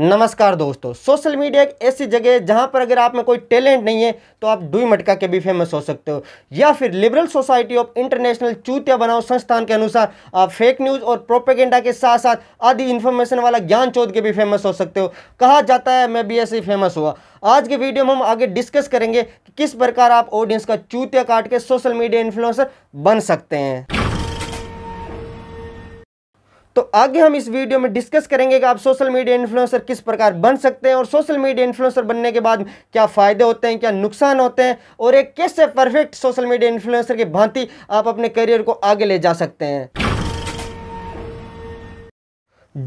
नमस्कार दोस्तों social media एक ऐसी जगह है जहाँ पर अगर आप में कोई टैलेंट नहीं है तो आप डुई मटका के भी फेमस हो सकते हो या फिर लिबरल सोसाइटी ऑफ इंटरनेशनल चूतिया बनाओ संस्थान के अनुसार आप फेक न्यूज़ और प्रोपेगेंडा के साथ साथ आदि इन्फॉर्मेशन वाला ज्ञान चौध के भी फेमस हो सकते हो कहा जाता है मैं भी ऐसे ही फेमस हुआ आज के वीडियो में हम आगे डिस्कस करेंगे कि किस प्रकार आप ऑडियंस का चूतिया काट के सोशल मीडिया इन्फ्लुएंसर बन सकते हैं तो आगे हम इस वीडियो में डिस्कस करेंगे कि आप सोशल मीडिया इन्फ्लुएंसर किस प्रकार बन सकते हैं और सोशल मीडिया इन्फ्लुएंसर बनने के बाद क्या फ़ायदे होते हैं क्या नुकसान होते हैं और एक कैसे परफेक्ट सोशल मीडिया इन्फ्लुएंसर की भांति आप अपने करियर को आगे ले जा सकते हैं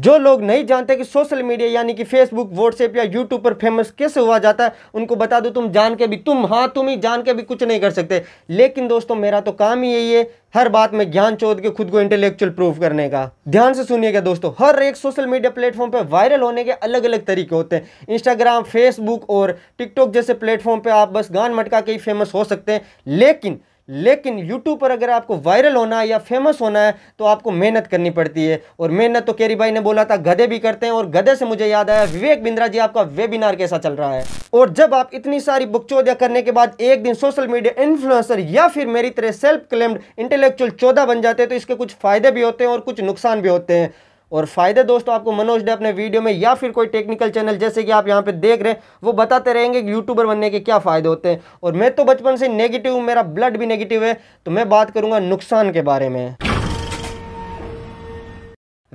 जो लोग नहीं जानते कि सोशल मीडिया यानी कि फेसबुक व्हाट्सएप या यूट्यूब पर फेमस कैसे हुआ जाता है उनको बता दो तुम जान के भी तुम हाँ तुम ही जान के भी कुछ नहीं कर सकते लेकिन दोस्तों मेरा तो काम ही यही है हर बात में ज्ञान चोद के खुद को इंटेलेक्चुअल प्रूफ करने का ध्यान से सुनिएगा दोस्तों हर एक सोशल मीडिया प्लेटफॉर्म पर वायरल होने के अलग अलग तरीके होते हैं इंस्टाग्राम फेसबुक और टिकटॉक जैसे प्लेटफॉर्म पर आप बस गान मटका के ही फेमस हो सकते हैं लेकिन लेकिन यूट्यूब पर अगर आपको वायरल होना है या फेमस होना है तो आपको मेहनत करनी पड़ती है और मेहनत तो केरी भाई ने बोला था गधे भी करते हैं और गधे से मुझे याद आया विवेक बिंद्रा जी आपका वेबिनार कैसा चल रहा है और जब आप इतनी सारी बुकचौदिया करने के बाद एक दिन सोशल मीडिया इन्फ्लुएंसर या फिर मेरी तरह सेल्फ क्लेम्ड इंटेलेक्चुअल चौदह बन जाते हैं तो इसके कुछ फायदे भी होते हैं और कुछ नुकसान भी होते हैं और फ़ायदे दोस्तों आपको मनोज ने अपने वीडियो में या फिर कोई टेक्निकल चैनल जैसे कि आप यहाँ पे देख रहे हैं वो बताते रहेंगे कि यूट्यूबर बनने के क्या फ़ायदे होते हैं और मैं तो बचपन से नेगेटिव हूँ मेरा ब्लड भी नेगेटिव है तो मैं बात करूंगा नुकसान के बारे में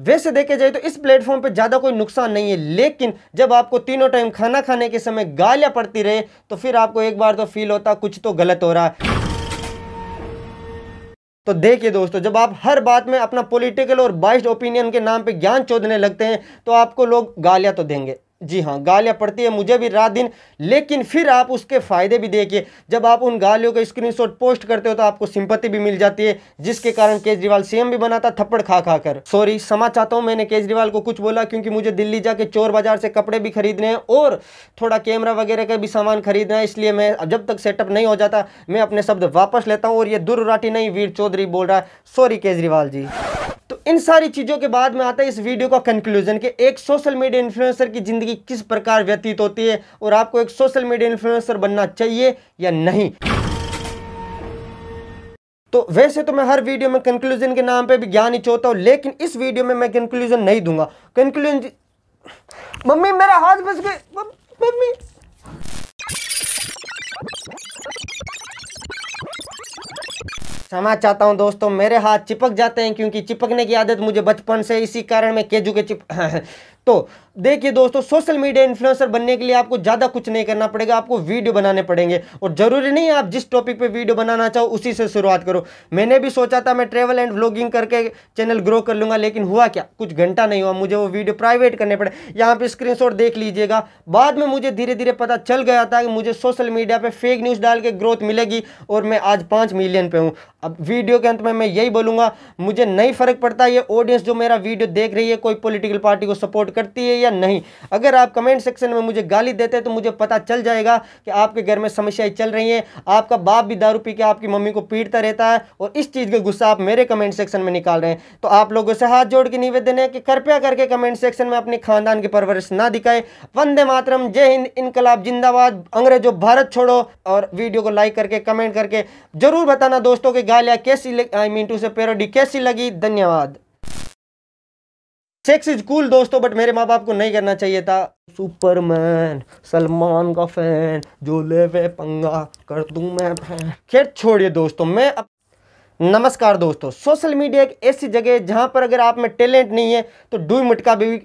वैसे देखे जाए तो इस प्लेटफॉर्म पे ज़्यादा कोई नुकसान नहीं है लेकिन जब आपको तीनों टाइम खाना खाने के समय गालियाँ पड़ती रहे तो फिर आपको एक बार तो फील होता कुछ तो गलत हो रहा है तो देखिए दोस्तों जब आप हर बात में अपना पॉलिटिकल और बाइस्ड ओपिनियन के नाम पे ज्ञान चोदने लगते हैं तो आपको लोग गालियाँ तो देंगे जी हाँ गालियाँ पड़ती है मुझे भी रात दिन लेकिन फिर आप उसके फ़ायदे भी देखिए जब आप उन गालियों का स्क्रीनशॉट पोस्ट करते हो तो आपको सिंपत्ति भी मिल जाती है जिसके कारण केजरीवाल सीएम भी बनाता थप्पड़ खा खा कर सॉरी समा चाहता हूँ मैंने केजरीवाल को कुछ बोला क्योंकि मुझे दिल्ली जाके चोर बाजार से कपड़े भी खरीदने हैं और थोड़ा कैमरा वगैरह का भी सामान खरीदना है इसलिए मैं जब तक सेटअप नहीं हो जाता मैं अपने शब्द वापस लेता हूँ और ये दुर्राठी नहीं वीर चौधरी बोल रहा है सॉरी केजरीवाल जी इन सारी चीज़ों के बाद में आता है इस वीडियो का कंक्लूजन कि एक सोशल मीडिया इन्फ्लुएंसर की ज़िंदगी किस प्रकार व्यतीत होती है और आपको एक सोशल मीडिया इन्फ्लुएंसर बनना चाहिए या नहीं तो वैसे तो मैं हर वीडियो में कंक्लूजन के नाम पे भी ज्ञान ही चाहता हूँ लेकिन इस वीडियो में मैं कंक्लूजन नहीं दूंगा कंक्लूजन मम्मी मेरा हाथ बस गए मम्मी क्षमा चाहता हूँ दोस्तों मेरे हाथ चिपक जाते हैं क्योंकि चिपकने की आदत मुझे बचपन से इसी कारण मैं केजू के चिप तो देखिए दोस्तों सोशल मीडिया इन्फ्लुएंसर बनने के लिए आपको ज़्यादा कुछ नहीं करना पड़ेगा आपको वीडियो बनाने पड़ेंगे और ज़रूरी नहीं है आप जिस टॉपिक पे वीडियो बनाना चाहो उसी से शुरुआत करो मैंने भी सोचा था मैं ट्रेवल एंड व्लॉगिंग करके चैनल ग्रो कर लूँगा लेकिन हुआ क्या कुछ घंटा नहीं हुआ मुझे वो वीडियो प्राइवेट करने पड़े यहाँ पर स्क्रीन देख लीजिएगा बाद में मुझे धीरे धीरे पता चल गया था कि मुझे सोशल मीडिया पर फेक न्यूज़ डाल के ग्रोथ मिलेगी और मैं आज पाँच मिलियन पर हूँ अब वीडियो के अंत में मैं यही बोलूँगा मुझे नहीं फ़र्क पड़ता ये ऑडियंस जो मेरा वीडियो देख रही है कोई पोलिटिकल पार्टी को सपोर्ट करती है या नहीं अगर आप कमेंट सेक्शन में मुझे गाली देते तो मुझे पता चल जाएगा कि आपके घर में समस्याएं चल रही हैं आपका बाप भी दारू पी के आपकी मम्मी को पीटता रहता है और इस चीज़ का गुस्सा आप मेरे कमेंट सेक्शन में निकाल रहे हैं तो आप लोगों से हाथ जोड़ के निवेदन है कि कृपया करके कमेंट सेक्शन में अपने खानदान की परवरिश ना दिखाए वंदे मातरम जय हिंद इनकलाब जिंदाबाद अंग्रेजों भारत छोड़ो और वीडियो को लाइक करके कमेंट करके जरूर बताना दोस्तों की गालियाँ कैसी आई मीन टू से पेरोडी कैसी लगी धन्यवाद सेक्स इज कूल दोस्तों बट मेरे माँ बाप को नहीं करना चाहिए था सुपरमैन सलमान का फैन जो ले वे पंगा कर दूं मैं फैन खैर छोड़िए दोस्तों मैं अब नमस्कार दोस्तों सोशल मीडिया एक ऐसी जगह है जहाँ पर अगर आप में टैलेंट नहीं है तो डू मटका भी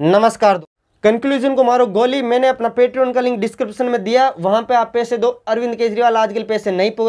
नमस्कार कंक्लूजन को मारो गोली मैंने अपना पेट्रोन का लिंक डिस्क्रिप्शन में दिया वहां पे आप पैसे दो अरविंद केजरीवाल आजकल पैसे नहीं